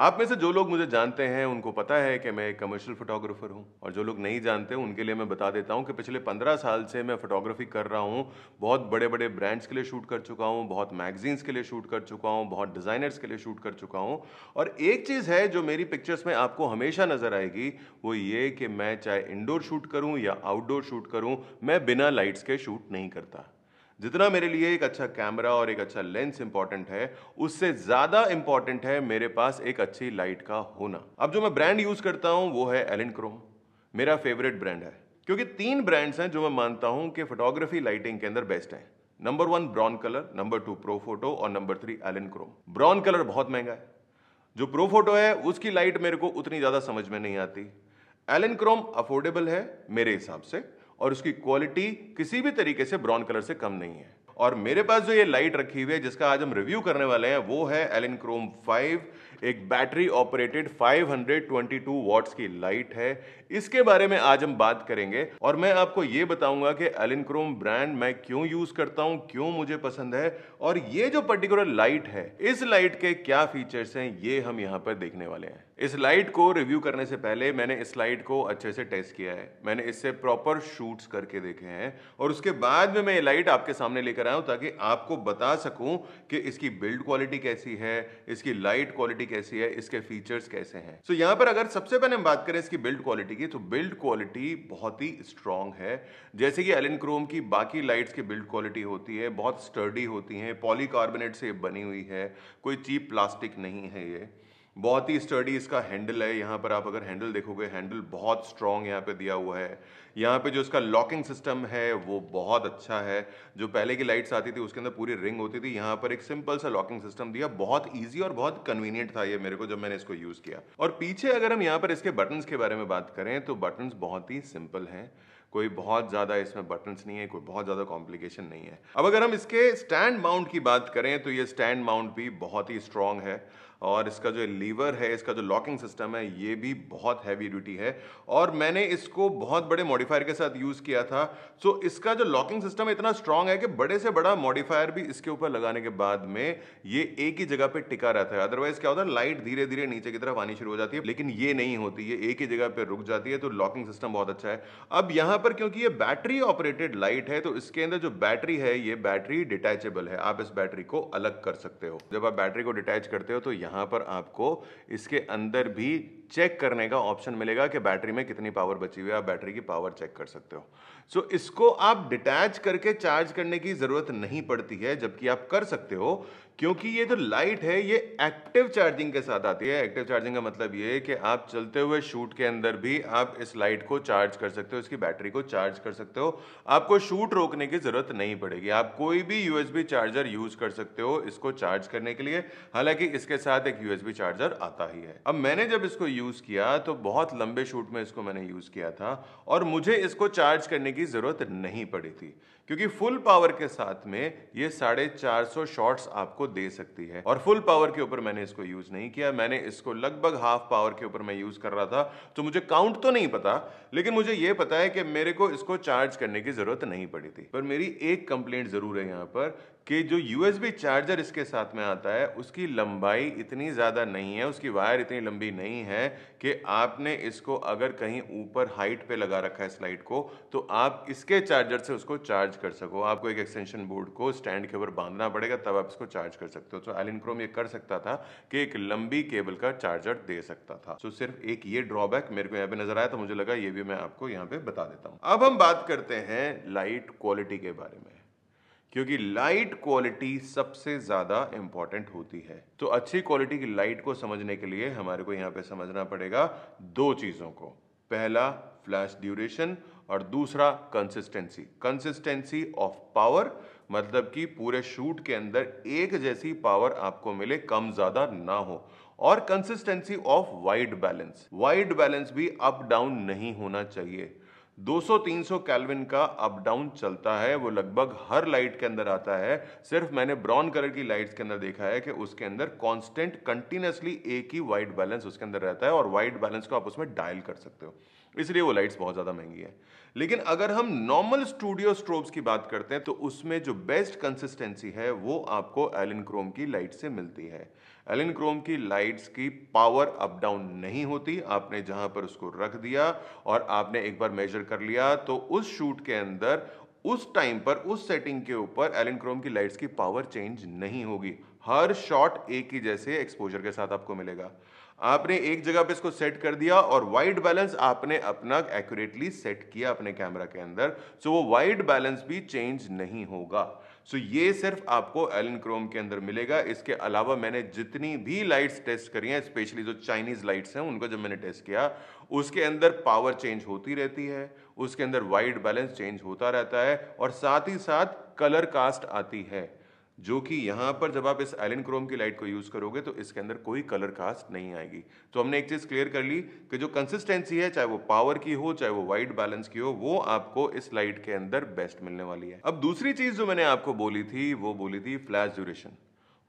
आप में से जो लोग मुझे जानते हैं उनको पता है कि मैं एक कमर्शियल फोटोग्राफर हूं और जो लोग नहीं जानते उनके लिए मैं बता देता हूं कि पिछले पंद्रह साल से मैं फोटोग्राफी कर रहा हूं बहुत बड़े बड़े ब्रांड्स के लिए शूट कर चुका हूं बहुत मैगजीन्स के लिए शूट कर चुका हूं बहुत डिज़ाइनर्स के लिए शूट कर चुका हूं और एक चीज़ है जो मेरी पिक्चर्स में आपको हमेशा नज़र आएगी वो ये कि मैं चाहे इंडोर शूट करूँ या आउटडोर शूट करूँ मैं बिना लाइट्स के शूट नहीं करता जितना मेरे लिए एक अच्छा कैमरा और एक अच्छा लेंस इंपॉर्टेंट है उससे ज्यादा इंपॉर्टेंट है मेरे पास एक अच्छी लाइट का होना अब जो मैं ब्रांड यूज करता हूं वो है एलन क्रोम मेरा फेवरेट ब्रांड है क्योंकि तीन ब्रांड्स हैं जो मैं मानता हूं कि फोटोग्राफी लाइटिंग के अंदर बेस्ट है number one brown colour number two pro photo और number three Elinchrom brown colour बहुत महंगा है जो प्रो फोटो है उसकी लाइट मेरे को उतनी ज़्यादा समझ में नहीं आती एलन क्रोम अफोर्डेबल है मेरे हिसाब से और उसकी क्वालिटी किसी भी तरीके से ब्राउन कलर से कम नहीं है और मेरे पास जो ये लाइट रखी हुई है जिसका आज हम रिव्यू करने वाले हैं वो है एलिन क्रोम फाइव एक बैटरी ऑपरेटेड 522 वॉट्स की लाइट है इसके बारे में आज हम बात करेंगे और मैं आपको ये बताऊंगा कि एलिनक्रोम ब्रांड मैं क्यों यूज करता हूं क्यों मुझे पसंद है और ये जो पर्टिकुलर लाइट है इस लाइट के क्या फीचर्स हैं ये हम यहाँ पर देखने वाले हैं इस लाइट को रिव्यू करने से पहले मैंने इस लाइट को अच्छे से टेस्ट किया है मैंने इससे प्रॉपर शूट्स करके देखे हैं और उसके बाद में मैं ये लाइट आपके सामने लेकर आया हूं ताकि आपको बता सकूं कि इसकी बिल्ड क्वालिटी कैसी है इसकी लाइट क्वालिटी कैसी है इसके फीचर्स कैसे हैं सो so, यहाँ पर अगर सबसे पहले हम बात करें इसकी बिल्ड क्वालिटी की तो बिल्ड क्वालिटी बहुत ही स्ट्रांग है जैसे कि एलन क्रोम की बाकी लाइट्स की बिल्ड क्वालिटी होती है बहुत स्टर्डी होती हैं पॉलीकार्बोनेट से बनी हुई है कोई चीप प्लास्टिक नहीं है ये बहुत ही स्टडी इसका हैंडल है यहाँ पर आप अगर हैंडल देखोगे हैंडल बहुत स्ट्रॉन्ग यहाँ पे दिया हुआ है यहाँ पे जो इसका लॉकिंग सिस्टम है वो बहुत अच्छा है जो पहले की लाइट्स आती थी उसके अंदर पूरी रिंग होती थी यहाँ पर एक सिंपल सा लॉकिंग सिस्टम दिया बहुत ईजी और बहुत कन्वीनियंट था ये मेरे को जब मैंने इसको यूज़ किया और पीछे अगर हम यहाँ पर इसके बटन्स के बारे में बात करें तो बटन्स बहुत ही सिंपल हैं कोई बहुत ज़्यादा इसमें बटन्स नहीं है कोई बहुत ज़्यादा कॉम्प्लिकेशन नहीं है अब अगर हम इसके स्टैंड माउंट की बात करें तो ये स्टैंड माउंट भी बहुत ही स्ट्रॉन्ग है और इसका जो लीवर है इसका जो लॉकिंग सिस्टम है ये भी बहुत हैवी ड्यूटी है और मैंने इसको बहुत बड़े मॉडिफायर के साथ यूज़ किया था सो इसका जो लॉकिंग सिस्टम इतना स्ट्रांग है कि बड़े से बड़ा मॉडिफायर भी इसके ऊपर लगाने के बाद में ये एक ही जगह पे टिका रहता है अदरवाइज क्या होता है लाइट धीरे धीरे नीचे की तरफ आनी शुरू हो जाती है लेकिन ये नहीं होती ये एक ही जगह पर रुक जाती है तो लॉकिंग सिस्टम बहुत अच्छा है अब यहाँ पर क्योंकि ये बैटरी ऑपरेटेड लाइट है तो इसके अंदर जो बैटरी है ये बैटरी डिटैचेबल है आप इस बैटरी को अलग कर सकते हो जब आप बैटरी को डिटैच करते हो तो यहाँ पर आपको इसके अंदर भी चेक करने का ऑप्शन मिलेगा कि बैटरी में कितनी पावर बची हुई है आप बैटरी की पावर चेक कर सकते हो सो so, इसको आप डिटैच करके चार्ज करने की ज़रूरत नहीं पड़ती है जबकि आप कर सकते हो क्योंकि ये जो लाइट है ये एक्टिव चार्जिंग के साथ आती है एक्टिव चार्जिंग का मतलब ये है कि आप चलते हुए शूट के अंदर भी आप इस लाइट को चार्ज कर सकते हो इसकी बैटरी को चार्ज कर सकते हो आपको शूट रोकने की ज़रूरत नहीं पड़ेगी आप कोई भी यूएसबी चार्जर यूज़ कर सकते हो इसको चार्ज करने के लिए हालांकि इसके साथ एक यूएसबी चार्जर आता ही है अब मैंने जब इसको यूज़ किया तो बहुत लंबे शूट में इसको मैंने यूज़ किया था और मुझे इसको चार्ज करने की ज़रूरत नहीं पड़ी थी क्योंकि फुल पावर के साथ में ये साढ़े चार सौ शॉट्स आपको दे सकती है और फुल पावर के ऊपर मैंने इसको यूज़ नहीं किया मैंने इसको लगभग हाफ पावर के ऊपर मैं यूज़ कर रहा था तो मुझे काउंट तो नहीं पता लेकिन मुझे ये पता है कि मेरे को इसको चार्ज करने की ज़रूरत नहीं पड़ी थी पर मेरी एक कंप्लेंट ज़रूर है यहाँ पर कि जो यूएसबी चार्जर इसके साथ में आता है उसकी लंबाई इतनी ज़्यादा नहीं है उसकी वायर इतनी लंबी नहीं है कि आपने इसको अगर कहीं ऊपर हाइट पे लगा रखा है स्लाइड को तो आप इसके चार्जर से उसको चार्ज कर सको आपको एक एक्सटेंशन बोर्ड को स्टैंड के ऊपर बांधना पड़ेगा तब आप इसको चार्ज कर सकते हो तो एलिन क्रोम ये कर सकता था कि एक लंबी केबल का चार्जर दे सकता था तो सिर्फ एक ये ड्रॉबैक मेरे को यहाँ पे नजर आया तो मुझे लगा ये भी मैं आपको यहाँ पे बता देता हूँ अब हम बात करते हैं लाइट क्वालिटी के बारे में क्योंकि लाइट क्वालिटी सबसे ज़्यादा इंपॉर्टेंट होती है तो अच्छी क्वालिटी की लाइट को समझने के लिए हमारे को यहाँ पे समझना पड़ेगा दो चीज़ों को पहला फ्लैश ड्यूरेशन और दूसरा कंसिस्टेंसी कंसिस्टेंसी ऑफ पावर मतलब कि पूरे शूट के अंदर एक जैसी पावर आपको मिले कम ज़्यादा ना हो और consistency of white balance white balance भी अप डाउन नहीं होना चाहिए 200-300 कैलविन का अप डाउन चलता है वो लगभग हर लाइट के अंदर आता है सिर्फ मैंने ब्राउन कलर की लाइट्स के अंदर देखा है कि उसके अंदर कांस्टेंट कंटिन्यूसली एक ही वाइट बैलेंस उसके अंदर रहता है और वाइट बैलेंस को आप उसमें डायल कर सकते हो इसलिए वो लाइट्स बहुत ज़्यादा महंगी है लेकिन अगर हम नॉर्मल स्टूडियो स्ट्रोब्स की बात करते हैं तो उसमें जो बेस्ट कंसिस्टेंसी है वो आपको एलिनक्रोम क्रोम की लाइट से मिलती है एलिन क्रोम की लाइट्स की पावर अप डाउन नहीं होती आपने जहां पर उसको रख दिया और आपने एक बार मेजर कर लिया तो उस शूट के अंदर उस टाइम पर उस सेटिंग के ऊपर एलिन क्रोम की लाइट्स की पावर चेंज नहीं होगी हर शॉट एक ही जैसे एक्सपोजर के साथ आपको मिलेगा आपने एक जगह पे इसको सेट कर दिया और वाइड बैलेंस आपने अपना एक्यूरेटली सेट किया अपने कैमरा के अंदर सो वो वाइड बैलेंस भी चेंज नहीं होगा सो ये सिर्फ आपको एलन क्रोम के अंदर मिलेगा इसके अलावा मैंने जितनी भी लाइट्स टेस्ट करी हैं स्पेशली जो चाइनीज़ लाइट्स हैं उनको जब मैंने टेस्ट किया उसके अंदर पावर चेंज होती रहती है उसके अंदर वाइट बैलेंस चेंज होता रहता है और साथ ही साथ कलर कास्ट आती है जो कि यहाँ पर जब आप इस आइलैंड क्रोम की लाइट को यूज़ करोगे तो इसके अंदर कोई कलर कास्ट नहीं आएगी तो हमने एक चीज़ क्लियर कर ली कि जो कंसिस्टेंसी है चाहे वो पावर की हो चाहे वो वाइट बैलेंस की हो वो आपको इस लाइट के अंदर बेस्ट मिलने वाली है अब दूसरी चीज़ जो मैंने आपको बोली थी वो बोली थी फ्लैश ड्यूरेशन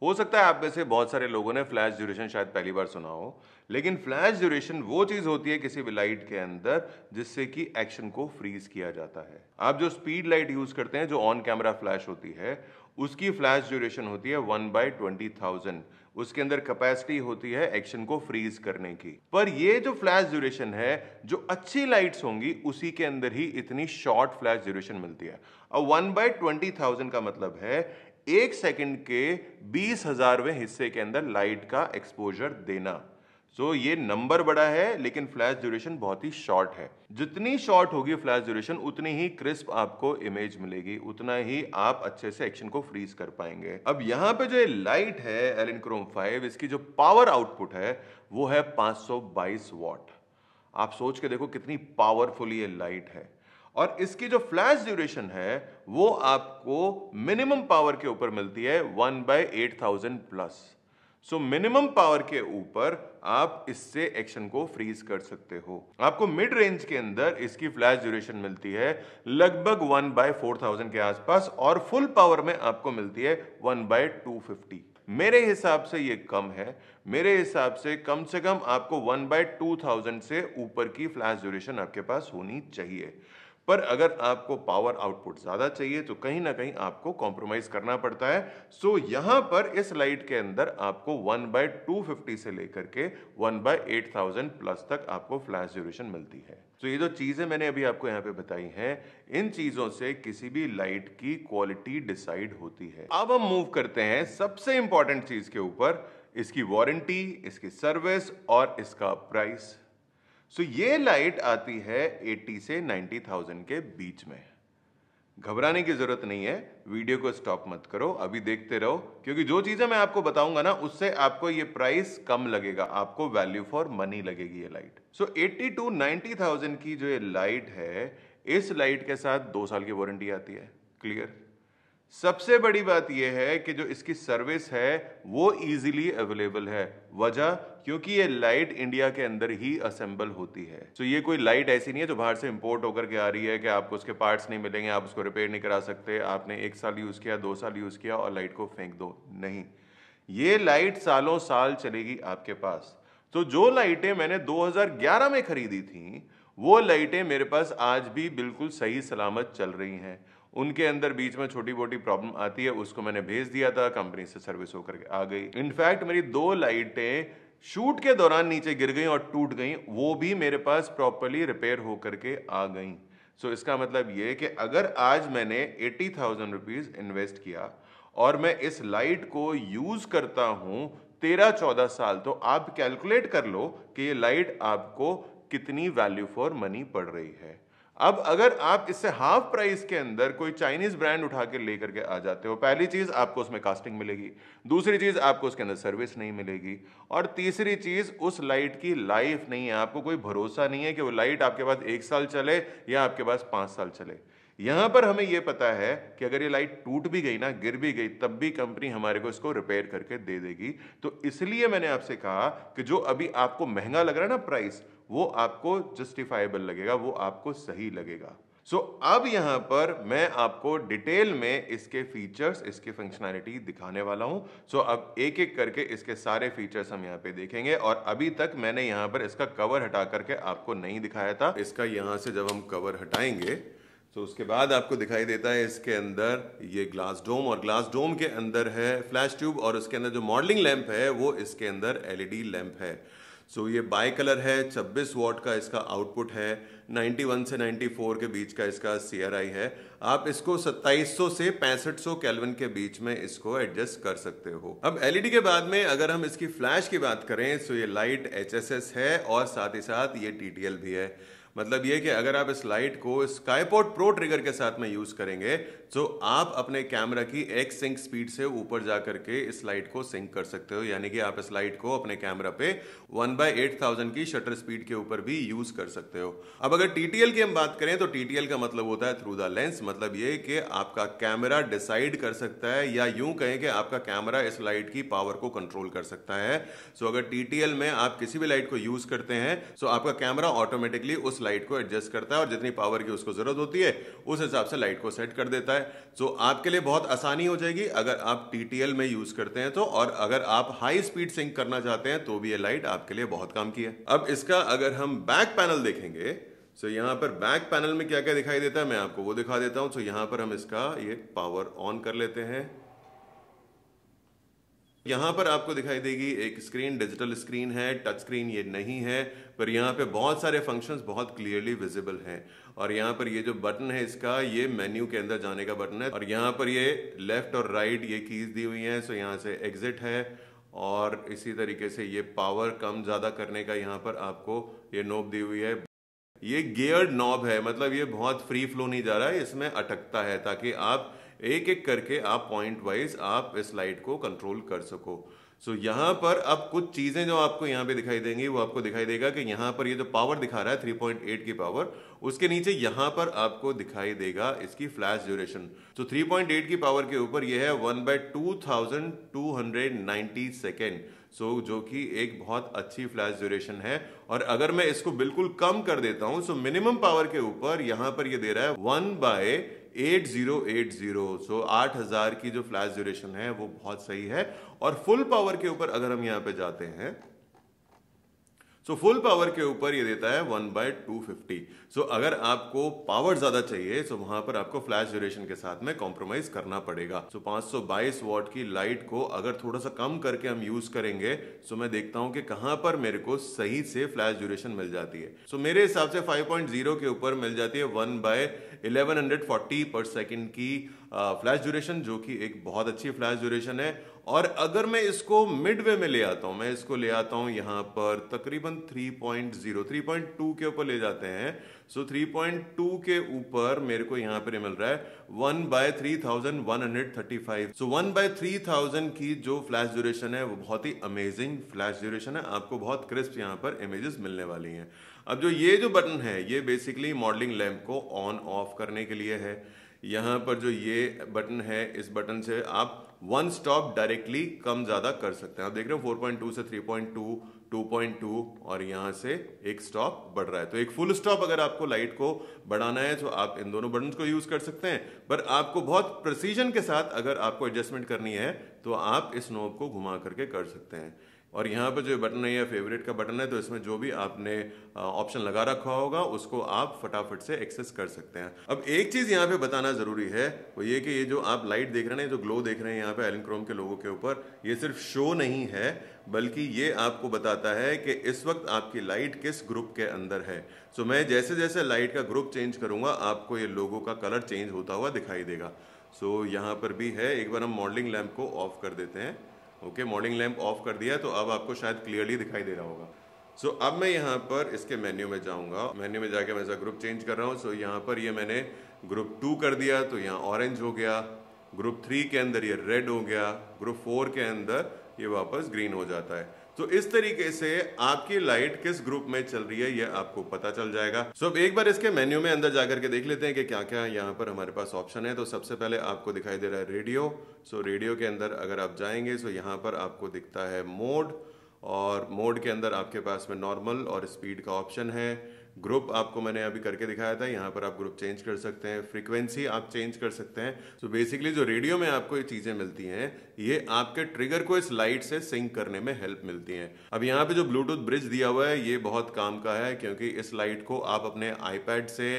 हो सकता है आप में से बहुत सारे लोगों ने फ्लैश ड्यूरेशन शायद पहली बार सुना हो लेकिन फ्लैश ड्यूरेशन वो चीज़ होती है किसी भी लाइट के अंदर जिससे कि एक्शन को फ्रीज किया जाता है आप जो स्पीड लाइट यूज़ करते हैं जो ऑन कैमरा फ्लैश होती है उसकी फ्लैश ड्यूरेशन होती है वन बाय ट्वेंटी थाउजेंड उसके अंदर कैपेसिटी होती है एक्शन को फ्रीज करने की पर ये जो फ्लैश ड्यूरेशन है जो अच्छी लाइट्स होंगी उसी के अंदर ही इतनी शॉर्ट फ्लैश ड्यूरेशन मिलती है अब वन बाय ट्वेंटी थाउजेंड का मतलब है एक सेकंड के बीस हजारवें हिस्से के अंदर लाइट का एक्सपोजर देना सो so, ये नंबर बड़ा है लेकिन फ्लैश ड्यूरेशन बहुत ही शॉर्ट है जितनी शॉर्ट होगी फ्लैश ड्यूरेशन उतनी ही क्रिस्प आपको इमेज मिलेगी उतना ही आप अच्छे से एक्शन को फ्रीज कर पाएंगे अब यहाँ पे जो लाइट है एलिन क्रोम फाइव इसकी जो पावर आउटपुट है वो है 522 वॉट आप सोच के देखो कितनी पावरफुल ये लाइट है और इसकी जो फ्लैश ड्यूरेशन है वो आपको मिनिमम पावर के ऊपर मिलती है one by eight thousand plus so minimum power के ऊपर आप इससे एक्शन को फ्रीज कर सकते हो आपको मिड रेंज के अंदर इसकी फ्लैश ड्यूरेशन मिलती है लगभग वन बाय फोर थाउजेंड के आसपास और फुल पावर में आपको मिलती है वन बाय टू फिफ्टी मेरे हिसाब से ये कम है मेरे हिसाब से कम से कम आपको वन बाय टू थाउजेंड से ऊपर की फ्लैश ड्यूरेशन आपके पास होनी चाहिए पर अगर आपको पावर आउटपुट ज़्यादा चाहिए तो कहीं ना कहीं आपको कॉम्प्रोमाइज़ करना पड़ता है सो so, यहां पर इस लाइट के अंदर आपको वन बाय टू से लेकर के वन बाय एट प्लस तक आपको फ्लैश ड्यूरेशन मिलती है तो so, ये जो चीज़ें मैंने अभी आपको यहाँ पे बताई हैं इन चीज़ों से किसी भी लाइट की क्वालिटी डिसाइड होती है अब हम मूव करते हैं सबसे इंपॉर्टेंट चीज़ के ऊपर इसकी वारंटी इसकी सर्विस और इसका प्राइस सो ये लाइट आती है 80 से 90,000 के बीच में घबराने की जरूरत नहीं है वीडियो को स्टॉप मत करो अभी देखते रहो क्योंकि जो चीजें मैं आपको बताऊंगा ना उससे आपको ये प्राइस कम लगेगा आपको वैल्यू फॉर मनी लगेगी ये लाइट सो एट्टी टू 90,000 की जो ये लाइट है इस लाइट के साथ दो साल की वारंटी आती है क्लियर सबसे बड़ी बात यह है कि जो इसकी सर्विस है वो इजीली अवेलेबल है वजह क्योंकि ये लाइट इंडिया के अंदर ही असेंबल होती है तो so ये कोई लाइट ऐसी नहीं है जो बाहर से इंपोर्ट होकर के आ रही है कि आपको उसके पार्ट्स नहीं मिलेंगे आप उसको रिपेयर नहीं करा सकते आपने एक साल यूज़ किया दो साल यूज़ किया और लाइट को फेंक दो नहीं ये लाइट सालों साल चलेगी आपके पास तो जो लाइटें मैंने 2011 में खरीदी थी वो लाइटें मेरे पास आज भी बिल्कुल सही सलामत चल रही हैं उनके अंदर बीच में छोटी मोटी प्रॉब्लम आती है उसको मैंने भेज दिया था कंपनी से सर्विस होकर के आ गई इनफैक्ट मेरी दो लाइटें शूट के दौरान नीचे गिर गई और टूट गई वो भी मेरे पास प्रॉपरली रिपेयर होकर के आ गई सो so, इसका मतलब ये कि अगर आज मैंने एट्टी थाउजेंड रुपीज़ इन्वेस्ट किया और मैं इस लाइट को यूज़ करता हूं तेरह चौदह साल तो आप कैलकुलेट कर लो कि ये लाइट आपको कितनी वैल्यू फॉर मनी पड़ रही है अब अगर आप इससे हाफ प्राइस के अंदर कोई चाइनीज ब्रांड उठा के लेकर के आ जाते हो पहली चीज आपको उसमें कास्टिंग मिलेगी दूसरी चीज आपको उसके अंदर सर्विस नहीं मिलेगी और तीसरी चीज उस लाइट की लाइफ नहीं है आपको कोई भरोसा नहीं है कि वो लाइट आपके पास एक साल चले या आपके पास पांच साल चले यहां पर हमें यह पता है कि अगर ये लाइट टूट भी गई ना गिर भी गई तब भी कंपनी हमारे को इसको रिपेयर करके दे देगी तो इसलिए मैंने आपसे कहा कि जो अभी आपको महंगा लग रहा है ना प्राइस वो आपको जस्टिफाइबल लगेगा वो आपको सही लगेगा सो so, अब यहां पर मैं आपको डिटेल में इसके फीचर्स इसके फंक्शनैलिटी दिखाने वाला हूं सो so, अब एक एक करके इसके सारे फीचर्स हम यहाँ पे देखेंगे और अभी तक मैंने यहां पर इसका कवर हटा करके आपको नहीं दिखाया था इसका यहां से जब हम कवर हटाएंगे तो उसके बाद आपको दिखाई देता है इसके अंदर ये ग्लास डोम और ग्लास डोम के अंदर है फ्लैश ट्यूब और उसके अंदर जो मॉडलिंग लैंप है वो इसके अंदर एलईडी लैंप e है सो so, ये बाई कलर है 26 वॉट का इसका आउटपुट है 91 से 94 के बीच का इसका सी है आप इसको 2700 से 6500 कैलविन के बीच में इसको एडजस्ट कर सकते हो अब एलईडी e के बाद में अगर हम इसकी फ्लैश की बात करें तो ये लाइट एच है और साथ ही साथ ये टी भी है मतलब ये कि अगर आप इस लाइट को स्काईपोर्ट प्रो ट्रिगर के साथ में यूज़ करेंगे तो आप अपने कैमरा की एक सिंक स्पीड से ऊपर जा करके इस लाइट को सिंक कर सकते हो यानी कि आप इस लाइट को अपने कैमरा पे वन बाई एट थाउजेंड की शटर स्पीड के ऊपर भी यूज़ कर सकते हो अब अगर टी की हम बात करें तो टी का मतलब होता है थ्रू द लेंस मतलब ये कि आपका कैमरा डिसाइड कर सकता है या यूं कहें कि आपका कैमरा इस लाइट की पावर को कंट्रोल कर सकता है सो अगर टी में आप किसी भी लाइट को यूज़ करते हैं तो आपका कैमरा ऑटोमेटिकली उस लाइट को एडजस्ट करता है और जितनी पावर की उसको ज़रूरत होती है उस हिसाब से लाइट को सेट कर देता है सो so, आपके लिए बहुत आसानी हो जाएगी अगर आप टी में यूज़ करते हैं तो और अगर आप हाई स्पीड सिंक करना चाहते हैं तो भी ये लाइट आपके लिए बहुत काम की है अब इसका अगर हम बैक पैनल देखेंगे सो so, यहाँ पर बैक पैनल में क्या क्या दिखाई देता है मैं आपको वो दिखा देता हूँ सो so, यहाँ पर हम इसका ये पावर ऑन कर लेते हैं यहाँ पर आपको दिखाई देगी एक स्क्रीन डिजिटल स्क्रीन है टच स्क्रीन ये नहीं है पर यहाँ पे बहुत सारे फंक्शंस बहुत क्लियरली विजिबल हैं और यहाँ पर ये जो बटन है इसका ये मेन्यू के अंदर जाने का बटन है और यहाँ पर ये लेफ्ट और राइट ये कीज़ दी हुई हैं सो यहाँ से एग्जिट है और इसी तरीके से ये पावर कम ज़्यादा करने का यहाँ पर आपको ये नोब दी हुई है ये गेयर्ड नॉब है मतलब ये बहुत फ्री फ्लो नहीं जा रहा है इसमें अटकता है ताकि आप एक एक करके आप पॉइंट वाइज आप स्लाइड को कंट्रोल कर सको सो so, यहाँ पर अब कुछ चीज़ें जो आपको यहाँ पे दिखाई देंगी वो आपको दिखाई देगा कि यहाँ पर ये जो पावर दिखा रहा है 3.8 की पावर उसके नीचे यहाँ पर आपको दिखाई देगा इसकी फ्लैश ड्यूरेशन तो 3.8 की पावर के ऊपर ये है one by two thousand two hundred ninety second so जो कि एक बहुत अच्छी फ्लैश ड्यूरेशन है और अगर मैं इसको बिल्कुल कम कर देता हूं सो मिनिमम पावर के ऊपर यहां पर ये दे रहा है one by eight zero eight zero so आठ हज़ार की जो फ्लैश ड्यूरेशन है वो बहुत सही है और फुल पावर के ऊपर अगर हम यहाँ पे जाते हैं सो फुल पावर के ऊपर ये देता है one by two fifty so अगर आपको पावर ज्यादा चाहिए सो वहां पर आपको फ्लैश ड्यूरेशन के साथ में कॉम्प्रोमाइज करना पड़ेगा सो पांच सौ बाईस वॉट की लाइट को अगर थोड़ा सा कम करके हम यूज करेंगे सो so मैं देखता हूं कि कहां पर मेरे को सही से फ्लैश ड्यूरेशन मिल जाती है सो so मेरे हिसाब से फाइव पॉइंट जीरो के ऊपर मिल जाती है one by eleven hundred forty per second की फ्लैश ड्यूरेशन जो कि एक बहुत अच्छी फ्लैश ड्यूरेशन है और अगर मैं इसको मिड वे में ले आता हूं मैं इसको ले आता हूं यहां पर तकरीबन 3.0 3.2 के ऊपर ले जाते हैं सो so 3.2 के ऊपर मेरे को यहां पर मिल रहा है 1 by three thousand one hundred thirty five so one by three thousand की जो फ्लैश ड्यूरेशन है वो बहुत ही अमेजिंग फ्लैश ड्यूरेशन है आपको बहुत क्रिस्प यहाँ पर इमेजेस मिलने वाली हैं अब जो ये जो बटन है ये बेसिकली मॉडलिंग लैम्प को ऑन ऑफ करने के लिए है यहाँ पर जो ये बटन है इस बटन से आप वन स्टॉप डायरेक्टली कम ज़्यादा कर सकते हैं आप देख रहे हो 4.2 से 3.2 2.2 और यहाँ से एक स्टॉप बढ़ रहा है तो एक फुल स्टॉप अगर आपको लाइट को बढ़ाना है तो आप इन दोनों बटन को यूज़ कर सकते हैं पर आपको बहुत प्रसीजन के साथ अगर आपको एडजस्टमेंट करनी है तो आप इस नोब को घुमा करके कर सकते हैं और यहाँ पर जो बटन है फेवरेट का बटन है तो इसमें जो भी आपने ऑप्शन लगा रखा होगा उसको आप फटाफट से एक्सेस कर सकते हैं अब एक चीज़ यहाँ पे बताना ज़रूरी है वो ये कि ये जो आप लाइट देख रहे हैं जो ग्लो देख रहे हैं यहाँ पे एलन क्रोम के लोगों के ऊपर ये सिर्फ शो नहीं है बल्कि ये आपको बताता है कि इस वक्त आपकी लाइट किस ग्रुप के अंदर है सो so, मैं जैसे जैसे लाइट का ग्रुप चेंज करूंगा आपको ये लोगों का कलर चेंज होता हुआ दिखाई देगा सो so, यहाँ पर भी है एक बार हम मॉडलिंग लैम्प को ऑफ कर देते हैं ओके मॉर्निंग लैम्प ऑफ कर दिया तो अब आपको शायद क्लियरली दिखाई दे रहा होगा सो so, अब मैं यहाँ पर इसके मेन्यू में जाऊँगा मेन्यू में जाके मैं इसका ग्रुप चेंज कर रहा हूँ सो so, यहाँ पर ये यह मैंने ग्रुप टू कर दिया तो यहाँ ऑरेंज हो गया ग्रुप थ्री के अंदर ये रेड हो गया ग्रुप फोर के अंदर ये वापस ग्रीन हो जाता है तो इस तरीके से आपकी लाइट किस ग्रुप में चल रही है यह आपको पता चल जाएगा सो so, एक बार इसके मेन्यू में अंदर जाकर के देख लेते हैं कि क्या क्या यहाँ पर हमारे पास ऑप्शन है तो सबसे पहले आपको दिखाई दे रहा है रेडियो सो so, रेडियो के अंदर अगर आप जाएंगे सो so यहाँ पर आपको दिखता है मोड और मोड के अंदर आपके पास में नॉर्मल और स्पीड का ऑप्शन है ग्रुप आपको मैंने अभी करके दिखाया था यहाँ पर आप ग्रुप चेंज कर सकते हैं फ्रीक्वेंसी आप चेंज कर सकते हैं तो बेसिकली जो रेडियो में आपको ये चीज़ें मिलती हैं ये आपके ट्रिगर को इस लाइट से सिंक करने में हेल्प मिलती हैं अब यहाँ पे जो ब्लूटूथ ब्रिज दिया हुआ है ये बहुत काम का है क्योंकि इस लाइट को आप अपने आईपैड से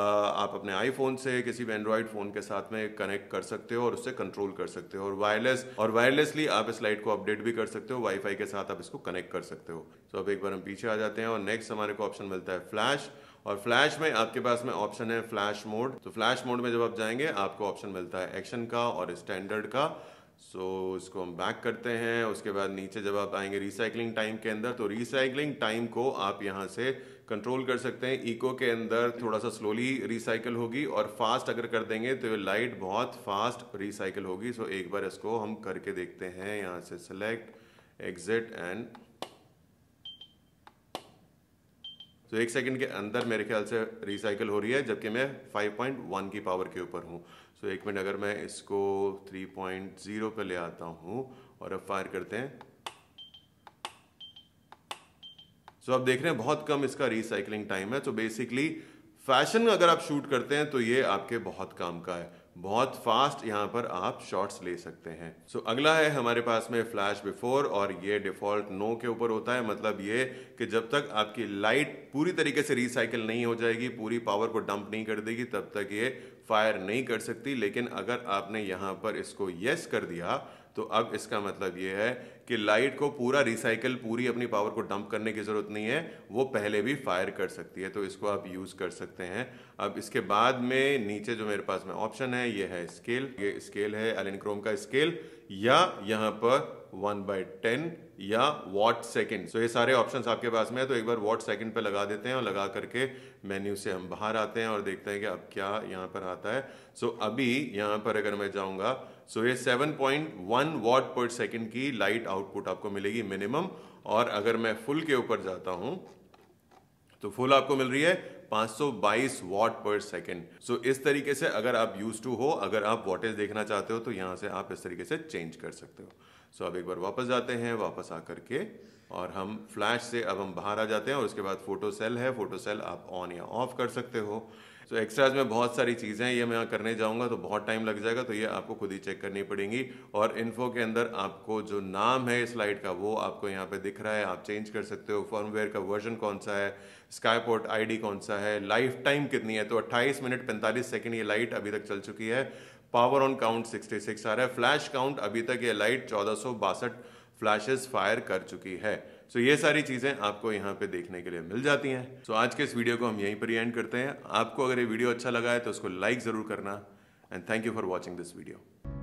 आप अपने आईफोन से किसी भी एंड्रॉयड फ़ोन के साथ में कनेक्ट कर सकते हो और उससे कंट्रोल कर सकते हो और वायरलेस और वायरलेसली आप इस लाइट को अपडेट भी कर सकते हो वाईफाई के साथ आप इसको कनेक्ट कर सकते हो तो अब एक बार हम पीछे आ जाते हैं और नेक्स्ट हमारे को ऑप्शन मिलता है फ्लैश और फ्लैश में आपके पास में ऑप्शन है फ्लैश मोड तो फ्लैश मोड में जब आप जाएंगे आपको ऑप्शन मिलता है एक्शन का और स्टैंडर्ड का सो so, इसको हम बैक करते हैं उसके बाद नीचे जब आप आएंगे रिसाइकलिंग टाइम के अंदर तो रिसाइकलिंग टाइम को आप यहाँ से कंट्रोल कर सकते हैं इको के अंदर थोड़ा सा स्लोली रिसाइकल होगी और फास्ट अगर कर देंगे तो ये लाइट बहुत फास्ट रिसाइकल होगी सो एक बार इसको हम करके देखते हैं यहाँ से सेलेक्ट एग्जिट एंड तो एक सेकंड के अंदर मेरे ख्याल से रिसाइकल हो रही है जबकि मैं 5.1 की पावर के ऊपर हूँ सो एक मिनट अगर मैं इसको 3.0 पे ले आता हूँ और अब फायर करते हैं सो so, आप देख रहे हैं बहुत कम इसका रिसाइकलिंग टाइम है तो बेसिकली फैशन अगर आप शूट करते हैं तो ये आपके बहुत काम का है बहुत फास्ट यहाँ पर आप शॉट्स ले सकते हैं सो so, अगला है हमारे पास में फ्लैश बिफोर और ये डिफॉल्ट नो के ऊपर होता है मतलब ये कि जब तक आपकी लाइट पूरी तरीके से रिसाइकिल नहीं हो जाएगी पूरी पावर को डंप नहीं कर देगी तब तक ये फायर नहीं कर सकती लेकिन अगर आपने यहाँ पर इसको येस कर दिया तो अब इसका मतलब ये है कि लाइट को पूरा रिसाइकिल पूरी अपनी पावर को डंप करने की ज़रूरत नहीं है वो पहले भी फायर कर सकती है तो इसको आप यूज़ कर सकते हैं अब इसके बाद में नीचे जो मेरे पास में ऑप्शन है ये है स्केल ये स्केल है एलिन क्रोम का स्केल या यहाँ पर वन बाई टेन या वॉट सेकेंड सो ये सारे ऑप्शंस आपके पास में है तो एक बार वॉट सेकेंड पे लगा देते हैं और लगा करके मेन्यू से हम बाहर आते हैं और देखते हैं कि अब क्या यहाँ पर आता है सो so, अभी यहाँ पर अगर मैं जाऊँगा सो so, ये 7.1 पॉइंट वॉट पर सेकेंड की लाइट आउटपुट आपको मिलेगी मिनिमम और अगर मैं फुल के ऊपर जाता हूँ तो फुल आपको मिल रही है 522 वॉट पर सेकेंड सो इस तरीके से अगर आप यूज टू हो अगर आप वॉटेज देखना चाहते हो तो यहां से आप इस तरीके से चेंज कर सकते हो सो अब एक बार वापस जाते हैं वापस आ के और हम फ्लैश से अब हम बाहर आ जाते हैं और उसके बाद फोटो सेल है फोटो सेल आप ऑन या ऑफ कर सकते हो सो एक्स्ट्राज में बहुत सारी चीज़ें हैं ये मैं करने जाऊंगा तो बहुत टाइम लग जाएगा तो ये आपको खुद ही चेक करनी पड़ेंगी और इन्फो के अंदर आपको जो नाम है स्लाइड का वो आपको यहाँ पे दिख रहा है आप चेंज कर सकते हो फर्मवेयर का वर्जन कौन सा है स्काईपोर्ट आईडी कौन सा है लाइफ टाइम कितनी है तो 28 मिनट 45 सेकंड ये लाइट अभी तक चल चुकी है पावर ऑन काउंट 66 आ रहा है फ्लैश काउंट अभी तक ये लाइट चौदह फ्लैशेस फायर कर चुकी है सो so, ये सारी चीज़ें आपको यहाँ पे देखने के लिए मिल जाती हैं सो so, आज के इस वीडियो को हम यहीं पर एंड करते हैं आपको अगर ये वीडियो अच्छा लगा है तो उसको लाइक ज़रूर करना and thank you for watching this video